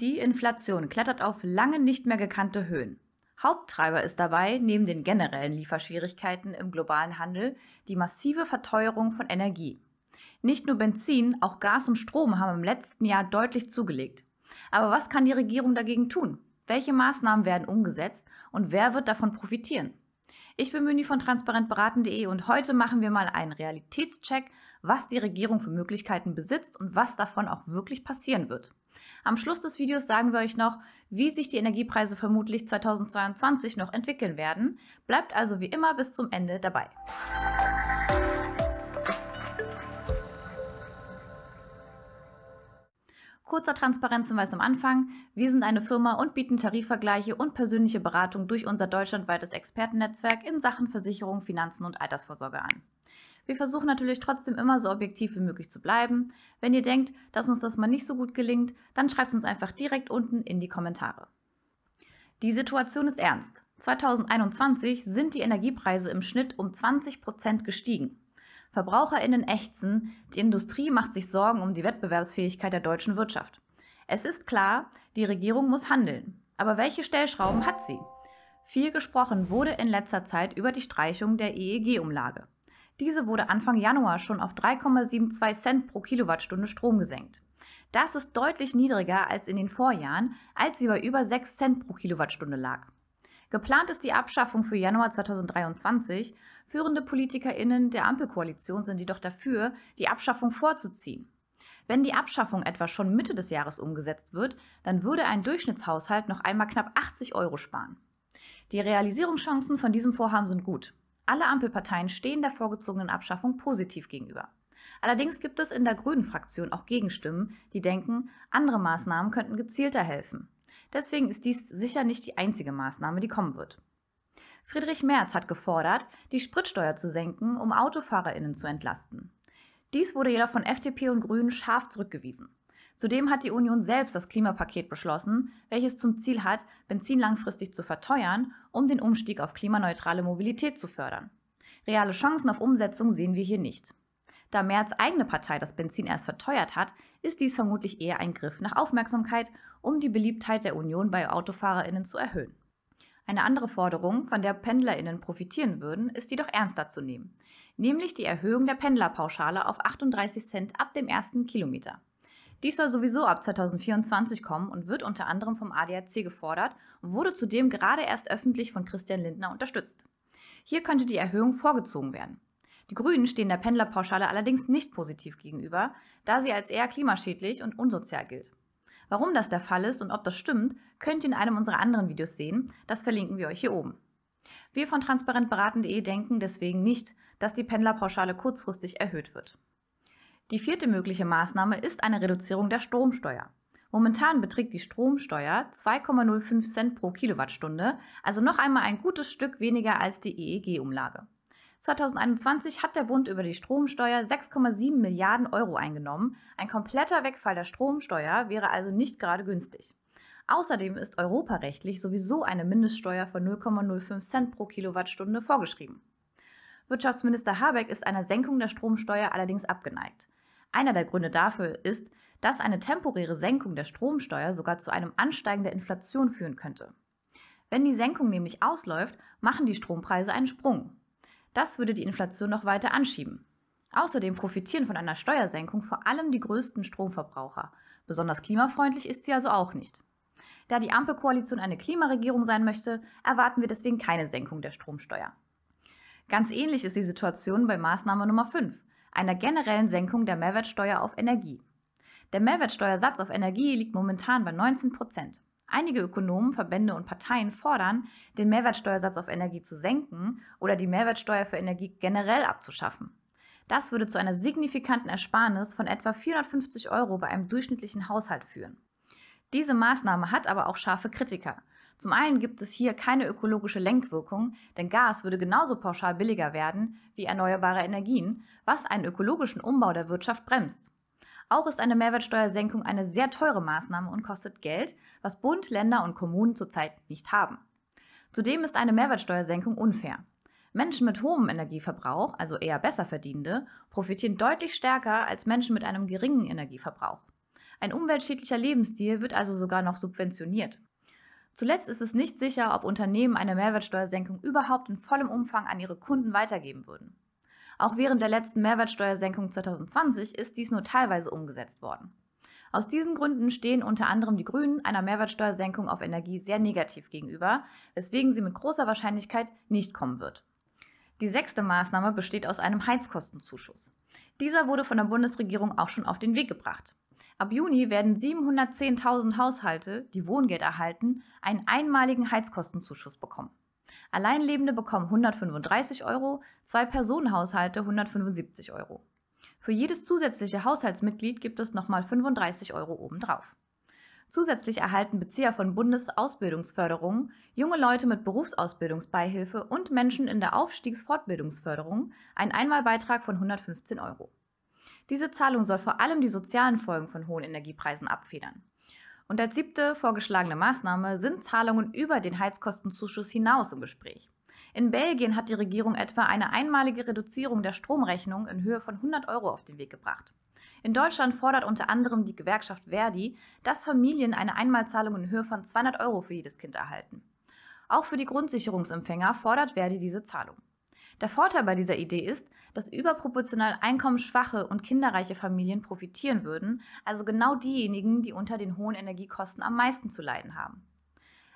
Die Inflation klettert auf lange nicht mehr gekannte Höhen. Haupttreiber ist dabei neben den generellen Lieferschwierigkeiten im globalen Handel die massive Verteuerung von Energie. Nicht nur Benzin, auch Gas und Strom haben im letzten Jahr deutlich zugelegt. Aber was kann die Regierung dagegen tun? Welche Maßnahmen werden umgesetzt und wer wird davon profitieren? Ich bin Müni von transparentberaten.de und heute machen wir mal einen Realitätscheck, was die Regierung für Möglichkeiten besitzt und was davon auch wirklich passieren wird. Am Schluss des Videos sagen wir euch noch, wie sich die Energiepreise vermutlich 2022 noch entwickeln werden. Bleibt also wie immer bis zum Ende dabei. Kurzer Transparenzhinweis am Anfang. Wir sind eine Firma und bieten Tarifvergleiche und persönliche Beratung durch unser deutschlandweites Expertennetzwerk in Sachen Versicherung, Finanzen und Altersvorsorge an. Wir versuchen natürlich trotzdem immer so objektiv wie möglich zu bleiben. Wenn ihr denkt, dass uns das mal nicht so gut gelingt, dann schreibt es uns einfach direkt unten in die Kommentare. Die Situation ist ernst. 2021 sind die Energiepreise im Schnitt um 20 gestiegen. VerbraucherInnen ächzen, die Industrie macht sich Sorgen um die Wettbewerbsfähigkeit der deutschen Wirtschaft. Es ist klar, die Regierung muss handeln. Aber welche Stellschrauben hat sie? Viel gesprochen wurde in letzter Zeit über die Streichung der EEG-Umlage. Diese wurde Anfang Januar schon auf 3,72 Cent pro Kilowattstunde Strom gesenkt. Das ist deutlich niedriger als in den Vorjahren, als sie bei über 6 Cent pro Kilowattstunde lag. Geplant ist die Abschaffung für Januar 2023. Führende PolitikerInnen der Ampelkoalition sind jedoch dafür, die Abschaffung vorzuziehen. Wenn die Abschaffung etwa schon Mitte des Jahres umgesetzt wird, dann würde ein Durchschnittshaushalt noch einmal knapp 80 Euro sparen. Die Realisierungschancen von diesem Vorhaben sind gut. Alle Ampelparteien stehen der vorgezogenen Abschaffung positiv gegenüber. Allerdings gibt es in der Grünen-Fraktion auch Gegenstimmen, die denken, andere Maßnahmen könnten gezielter helfen. Deswegen ist dies sicher nicht die einzige Maßnahme, die kommen wird. Friedrich Merz hat gefordert, die Spritsteuer zu senken, um AutofahrerInnen zu entlasten. Dies wurde jedoch von FDP und Grünen scharf zurückgewiesen. Zudem hat die Union selbst das Klimapaket beschlossen, welches zum Ziel hat, Benzin langfristig zu verteuern, um den Umstieg auf klimaneutrale Mobilität zu fördern. Reale Chancen auf Umsetzung sehen wir hier nicht. Da Merz eigene Partei das Benzin erst verteuert hat, ist dies vermutlich eher ein Griff nach Aufmerksamkeit, um die Beliebtheit der Union bei AutofahrerInnen zu erhöhen. Eine andere Forderung, von der PendlerInnen profitieren würden, ist jedoch ernster zu nehmen, nämlich die Erhöhung der Pendlerpauschale auf 38 Cent ab dem ersten Kilometer. Dies soll sowieso ab 2024 kommen und wird unter anderem vom ADAC gefordert und wurde zudem gerade erst öffentlich von Christian Lindner unterstützt. Hier könnte die Erhöhung vorgezogen werden. Die Grünen stehen der Pendlerpauschale allerdings nicht positiv gegenüber, da sie als eher klimaschädlich und unsozial gilt. Warum das der Fall ist und ob das stimmt, könnt ihr in einem unserer anderen Videos sehen, das verlinken wir euch hier oben. Wir von transparentberaten.de denken deswegen nicht, dass die Pendlerpauschale kurzfristig erhöht wird. Die vierte mögliche Maßnahme ist eine Reduzierung der Stromsteuer. Momentan beträgt die Stromsteuer 2,05 Cent pro Kilowattstunde, also noch einmal ein gutes Stück weniger als die EEG-Umlage. 2021 hat der Bund über die Stromsteuer 6,7 Milliarden Euro eingenommen. Ein kompletter Wegfall der Stromsteuer wäre also nicht gerade günstig. Außerdem ist europarechtlich sowieso eine Mindeststeuer von 0,05 Cent pro Kilowattstunde vorgeschrieben. Wirtschaftsminister Habeck ist einer Senkung der Stromsteuer allerdings abgeneigt. Einer der Gründe dafür ist, dass eine temporäre Senkung der Stromsteuer sogar zu einem Ansteigen der Inflation führen könnte. Wenn die Senkung nämlich ausläuft, machen die Strompreise einen Sprung. Das würde die Inflation noch weiter anschieben. Außerdem profitieren von einer Steuersenkung vor allem die größten Stromverbraucher. Besonders klimafreundlich ist sie also auch nicht. Da die Ampelkoalition eine Klimaregierung sein möchte, erwarten wir deswegen keine Senkung der Stromsteuer. Ganz ähnlich ist die Situation bei Maßnahme Nummer 5, einer generellen Senkung der Mehrwertsteuer auf Energie. Der Mehrwertsteuersatz auf Energie liegt momentan bei 19 Prozent. Einige Ökonomen, Verbände und Parteien fordern, den Mehrwertsteuersatz auf Energie zu senken oder die Mehrwertsteuer für Energie generell abzuschaffen. Das würde zu einer signifikanten Ersparnis von etwa 450 Euro bei einem durchschnittlichen Haushalt führen. Diese Maßnahme hat aber auch scharfe Kritiker. Zum einen gibt es hier keine ökologische Lenkwirkung, denn Gas würde genauso pauschal billiger werden wie erneuerbare Energien, was einen ökologischen Umbau der Wirtschaft bremst. Auch ist eine Mehrwertsteuersenkung eine sehr teure Maßnahme und kostet Geld, was Bund, Länder und Kommunen zurzeit nicht haben. Zudem ist eine Mehrwertsteuersenkung unfair. Menschen mit hohem Energieverbrauch, also eher Besserverdienende, profitieren deutlich stärker als Menschen mit einem geringen Energieverbrauch. Ein umweltschädlicher Lebensstil wird also sogar noch subventioniert. Zuletzt ist es nicht sicher, ob Unternehmen eine Mehrwertsteuersenkung überhaupt in vollem Umfang an ihre Kunden weitergeben würden. Auch während der letzten Mehrwertsteuersenkung 2020 ist dies nur teilweise umgesetzt worden. Aus diesen Gründen stehen unter anderem die Grünen einer Mehrwertsteuersenkung auf Energie sehr negativ gegenüber, weswegen sie mit großer Wahrscheinlichkeit nicht kommen wird. Die sechste Maßnahme besteht aus einem Heizkostenzuschuss. Dieser wurde von der Bundesregierung auch schon auf den Weg gebracht. Ab Juni werden 710.000 Haushalte, die Wohngeld erhalten, einen einmaligen Heizkostenzuschuss bekommen. Alleinlebende bekommen 135 Euro, zwei Personenhaushalte 175 Euro. Für jedes zusätzliche Haushaltsmitglied gibt es nochmal 35 Euro obendrauf. Zusätzlich erhalten Bezieher von Bundesausbildungsförderung, junge Leute mit Berufsausbildungsbeihilfe und Menschen in der Aufstiegsfortbildungsförderung einen Einmalbeitrag von 115 Euro. Diese Zahlung soll vor allem die sozialen Folgen von hohen Energiepreisen abfedern. Und als siebte vorgeschlagene Maßnahme sind Zahlungen über den Heizkostenzuschuss hinaus im Gespräch. In Belgien hat die Regierung etwa eine einmalige Reduzierung der Stromrechnung in Höhe von 100 Euro auf den Weg gebracht. In Deutschland fordert unter anderem die Gewerkschaft Verdi, dass Familien eine Einmalzahlung in Höhe von 200 Euro für jedes Kind erhalten. Auch für die Grundsicherungsempfänger fordert Verdi diese Zahlung. Der Vorteil bei dieser Idee ist, dass überproportional einkommensschwache und kinderreiche Familien profitieren würden, also genau diejenigen, die unter den hohen Energiekosten am meisten zu leiden haben.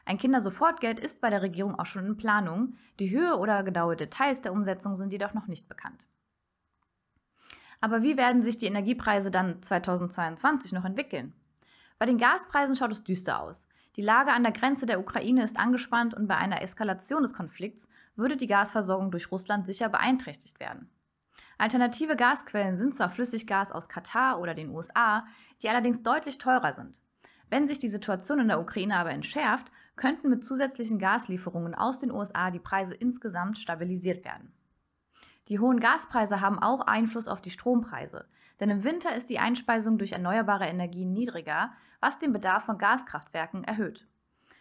Ein Kindersofortgeld ist bei der Regierung auch schon in Planung, die Höhe oder genaue Details der Umsetzung sind jedoch noch nicht bekannt. Aber wie werden sich die Energiepreise dann 2022 noch entwickeln? Bei den Gaspreisen schaut es düster aus. Die Lage an der Grenze der Ukraine ist angespannt und bei einer Eskalation des Konflikts würde die Gasversorgung durch Russland sicher beeinträchtigt werden. Alternative Gasquellen sind zwar Flüssiggas aus Katar oder den USA, die allerdings deutlich teurer sind. Wenn sich die Situation in der Ukraine aber entschärft, könnten mit zusätzlichen Gaslieferungen aus den USA die Preise insgesamt stabilisiert werden. Die hohen Gaspreise haben auch Einfluss auf die Strompreise, denn im Winter ist die Einspeisung durch erneuerbare Energien niedriger, was den Bedarf von Gaskraftwerken erhöht.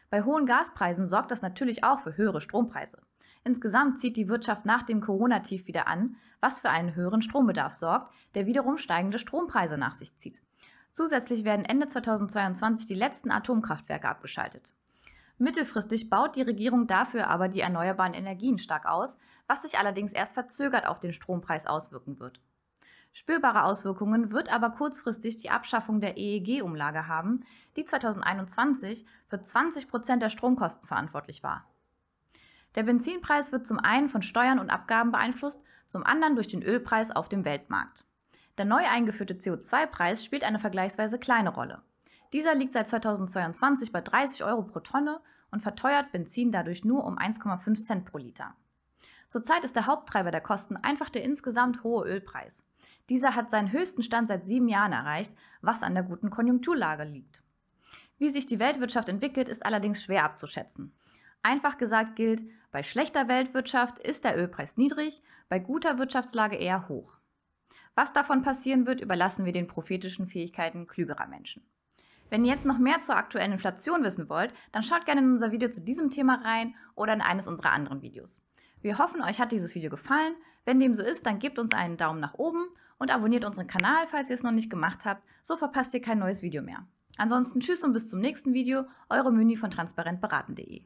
Bei hohen Gaspreisen sorgt das natürlich auch für höhere Strompreise. Insgesamt zieht die Wirtschaft nach dem Corona-Tief wieder an, was für einen höheren Strombedarf sorgt, der wiederum steigende Strompreise nach sich zieht. Zusätzlich werden Ende 2022 die letzten Atomkraftwerke abgeschaltet. Mittelfristig baut die Regierung dafür aber die erneuerbaren Energien stark aus, was sich allerdings erst verzögert auf den Strompreis auswirken wird. Spürbare Auswirkungen wird aber kurzfristig die Abschaffung der EEG-Umlage haben, die 2021 für 20 Prozent der Stromkosten verantwortlich war. Der Benzinpreis wird zum einen von Steuern und Abgaben beeinflusst, zum anderen durch den Ölpreis auf dem Weltmarkt. Der neu eingeführte CO2-Preis spielt eine vergleichsweise kleine Rolle. Dieser liegt seit 2022 bei 30 Euro pro Tonne und verteuert Benzin dadurch nur um 1,5 Cent pro Liter. Zurzeit ist der Haupttreiber der Kosten einfach der insgesamt hohe Ölpreis. Dieser hat seinen höchsten Stand seit sieben Jahren erreicht, was an der guten Konjunkturlage liegt. Wie sich die Weltwirtschaft entwickelt, ist allerdings schwer abzuschätzen. Einfach gesagt gilt, bei schlechter Weltwirtschaft ist der Ölpreis niedrig, bei guter Wirtschaftslage eher hoch. Was davon passieren wird, überlassen wir den prophetischen Fähigkeiten klügerer Menschen. Wenn ihr jetzt noch mehr zur aktuellen Inflation wissen wollt, dann schaut gerne in unser Video zu diesem Thema rein oder in eines unserer anderen Videos. Wir hoffen, euch hat dieses Video gefallen. Wenn dem so ist, dann gebt uns einen Daumen nach oben und abonniert unseren Kanal, falls ihr es noch nicht gemacht habt. So verpasst ihr kein neues Video mehr. Ansonsten tschüss und bis zum nächsten Video, eure Müni von transparentberaten.de.